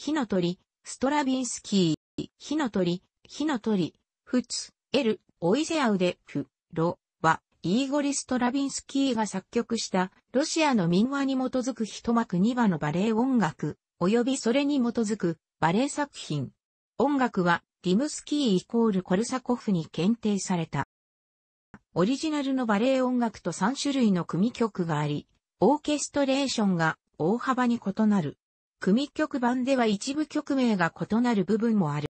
火の鳥、ストラビンスキー、火の鳥、火の鳥、フツ、エル、オイゼアウデ、フ、ロ、は、イーゴリ・ストラビンスキーが作曲したロシアの民話に基づく一幕二話のバレエ音楽、及びそれに基づくバレエ作品。音楽はリムスキーイコールコルサコフに検定された。オリジナルのバレエ音楽と3種類の組曲があり、オーケストレーションが大幅に異なる。組曲版では一部曲名が異なる部分もある。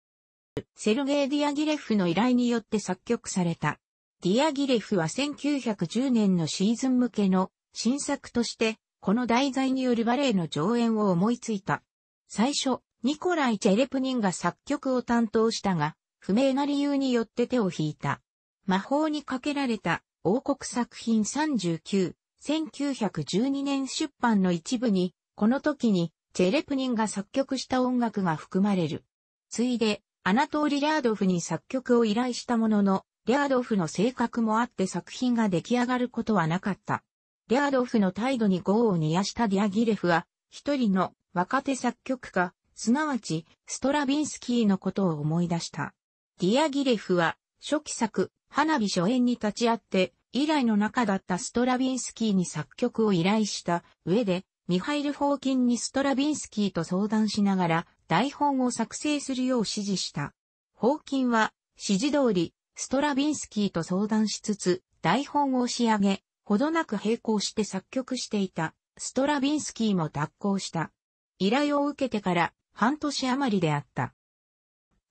セルゲイ・ディアギレフの依頼によって作曲された。ディアギレフは1910年のシーズン向けの新作として、この題材によるバレエの上演を思いついた。最初、ニコライ・チェレプニンが作曲を担当したが、不明な理由によって手を引いた。魔法にかけられた王国作品39、1912年出版の一部に、この時にチェレプニンが作曲した音楽が含まれる。ついで、アナトーリ・リャードフに作曲を依頼したものの、リャードフの性格もあって作品が出来上がることはなかった。リャードフの態度に業を煮やしたディアギレフは、一人の若手作曲家、すなわち、ストラビンスキーのことを思い出した。ディアギレフは、初期作、花火初演に立ち会って、以来の中だったストラビンスキーに作曲を依頼した上で、ミハイル・ホーキンにストラビンスキーと相談しながら台本を作成するよう指示した。ホーキンは指示通りストラビンスキーと相談しつつ台本を仕上げ、ほどなく並行して作曲していたストラビンスキーも脱行した。依頼を受けてから半年余りであった。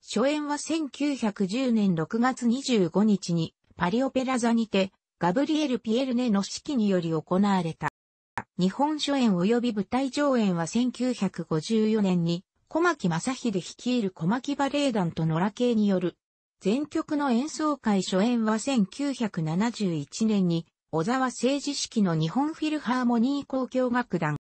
初演は1910年6月25日にパリオペラ座にてガブリエル・ピエルネの指揮により行われた。日本初演及び舞台上演は1954年に、小牧正秀率いる小牧バレエ団と野良系による。全曲の演奏会初演は1971年に、小沢政治式の日本フィルハーモニー交響楽団。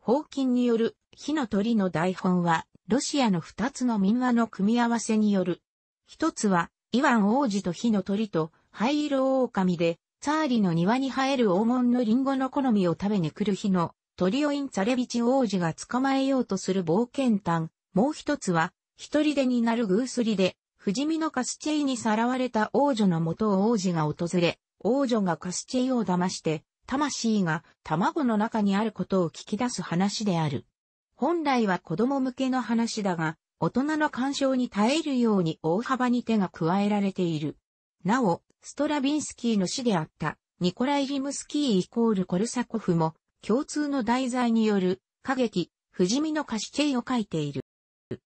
法金による火の鳥の台本は、ロシアの二つの民話の組み合わせによる。一つは、イワン王子と火の鳥と灰色狼で、ツァーリの庭に生える黄金のリンゴの好みを食べに来る日のトリオインザレビチ王子が捕まえようとする冒険探。もう一つは、一人でになるグースリで、不死身のカスチェイにさらわれた王女の元を王子が訪れ、王女がカスチェイを騙して、魂が卵の中にあることを聞き出す話である。本来は子供向けの話だが、大人の干渉に耐えるように大幅に手が加えられている。なお、ストラビンスキーの死であったニコライ・リムスキーイコールコルサコフも共通の題材による歌劇、不死身のカシチェイを書いている。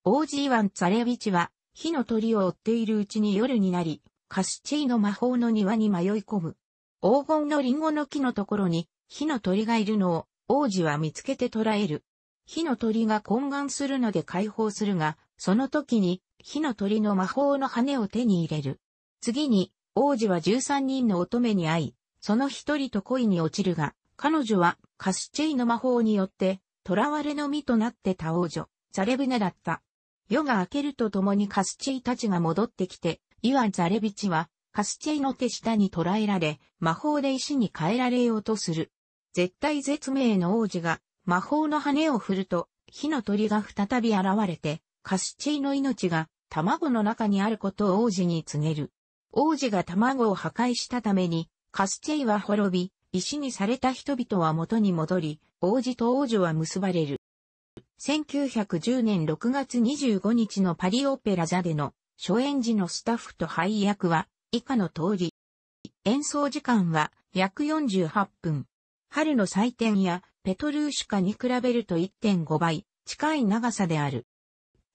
オージーワン・ツァレビチは火の鳥を追っているうちに夜になり、カシチェイの魔法の庭に迷い込む。黄金のリンゴの木のところに火の鳥がいるのを王子は見つけて捕らえる。火の鳥が懇願するので解放するが、その時に火の鳥の魔法の羽を手に入れる。次に王子は13人の乙女に会い、その一人と恋に落ちるが、彼女はカスチェイの魔法によって、囚われの身となって他王女、ザレブネだった。夜が明けるとともにカスチェイたちが戻ってきて、イワざザレビチは、カスチェイの手下に捕らえられ、魔法で石に変えられようとする。絶対絶命の王子が、魔法の羽を振ると、火の鳥が再び現れて、カスチェイの命が、卵の中にあることを王子に告げる。王子が卵を破壊したために、カスチェイは滅び、石にされた人々は元に戻り、王子と王女は結ばれる。1910年6月25日のパリオペラ座での初演時のスタッフと配役は以下の通り。演奏時間は約48分。春の祭典やペトルーシュカに比べると1.5倍近い長さである。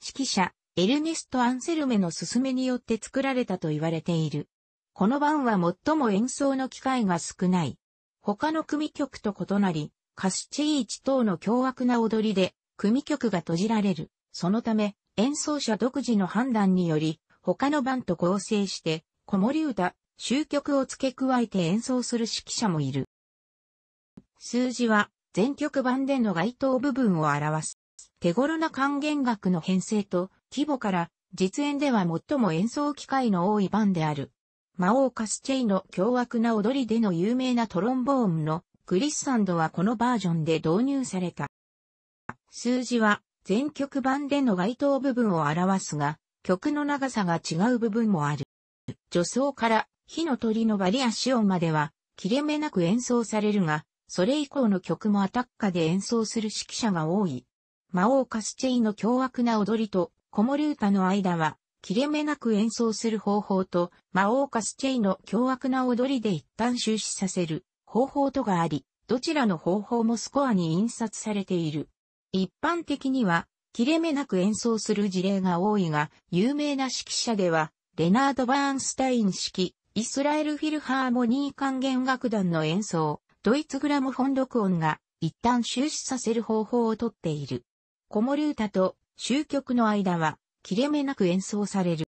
指揮者、エルネスト・アンセルメの勧めによって作られたと言われている。この版は最も演奏の機会が少ない。他の組曲と異なり、カスチェイチ等の凶悪な踊りで、組曲が閉じられる。そのため、演奏者独自の判断により、他の版と合成して、子守歌、終曲を付け加えて演奏する指揮者もいる。数字は、全曲版での該当部分を表す。手頃な還元額の編成と、規模から、実演では最も演奏機会の多い版である。魔王カスチェイの凶悪な踊りでの有名なトロンボーンのクリスサンドはこのバージョンで導入された。数字は全曲版での該当部分を表すが、曲の長さが違う部分もある。助走から火の鳥のバリアシオンまでは切れ目なく演奏されるが、それ以降の曲もアタッカで演奏する指揮者が多い。魔王カスチェイの凶悪な踊りと子守歌の間は、切れ目なく演奏する方法と、魔王カスチェイの凶悪な踊りで一旦終始させる方法とがあり、どちらの方法もスコアに印刷されている。一般的には、切れ目なく演奏する事例が多いが、有名な指揮者では、レナード・バーンスタイン指揮、イスラエルフィルハーモニー管弦楽団の演奏、ドイツグラムフォン録音が、一旦終止させる方法をとっている。子守歌と終局の間は切れ目なく演奏される。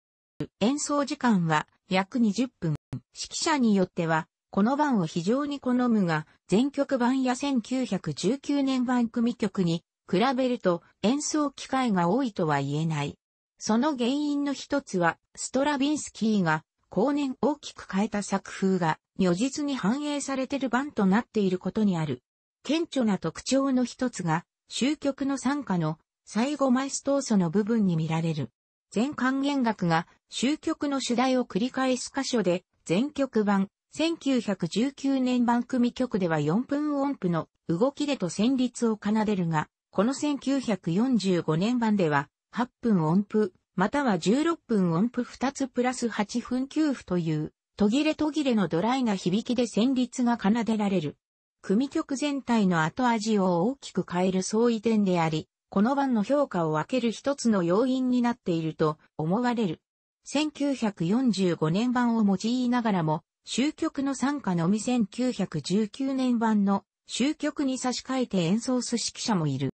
演奏時間は約20分。指揮者によっては、この版を非常に好むが、全曲版や1919年版組曲に比べると演奏機会が多いとは言えない。その原因の一つは、ストラビンスキーが後年大きく変えた作風が如実に反映されている版となっていることにある。顕著な特徴の一つが、終局の参加の最後マイストーソの部分に見られる。全還元楽が終局の主題を繰り返す箇所で、全曲版、1919年版組曲では4分音符の動きでと旋律を奏でるが、この1945年版では8分音符、または16分音符2つプラス8分9符という途切れ途切れのドライな響きで旋律が奏でられる。組曲全体の後味を大きく変える相違点であり、この版の評価を分ける一つの要因になっていると思われる。1945年版を用いながらも、終局の参加のみ1919年版の終局に差し替えて演奏す指揮者もいる。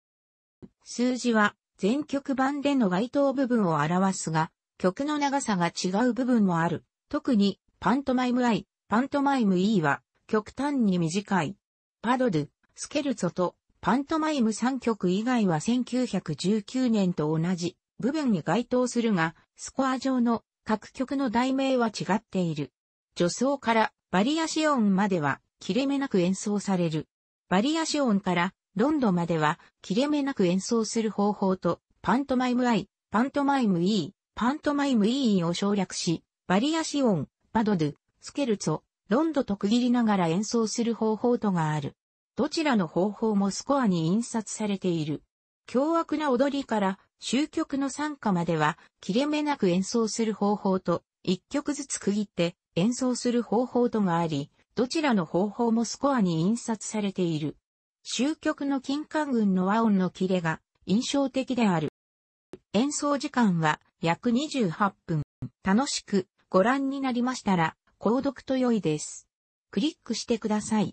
数字は全曲版での該当部分を表すが、曲の長さが違う部分もある。特にパントマイム I、パントマイム E は極端に短い。パドル、スケルツォとパントマイム3曲以外は1919年と同じ部分に該当するが、スコア上の各曲の題名は違っている。助走からバリアシオンまでは切れ目なく演奏される。バリアシオンからロンドまでは切れ目なく演奏する方法と、パントマイム I、パントマイム E、パントマイム E を省略し、バリアシオン、バドドゥ、スケルツォ、ロンドと区切りながら演奏する方法とがある。どちらの方法もスコアに印刷されている。凶悪な踊りから終局の参加までは切れ目なく演奏する方法と一曲ずつ区切って演奏する方法とがあり、どちらの方法もスコアに印刷されている。終局の金管群の和音の切れが印象的である。演奏時間は約28分。楽しくご覧になりましたら、購読と良いです。クリックしてください。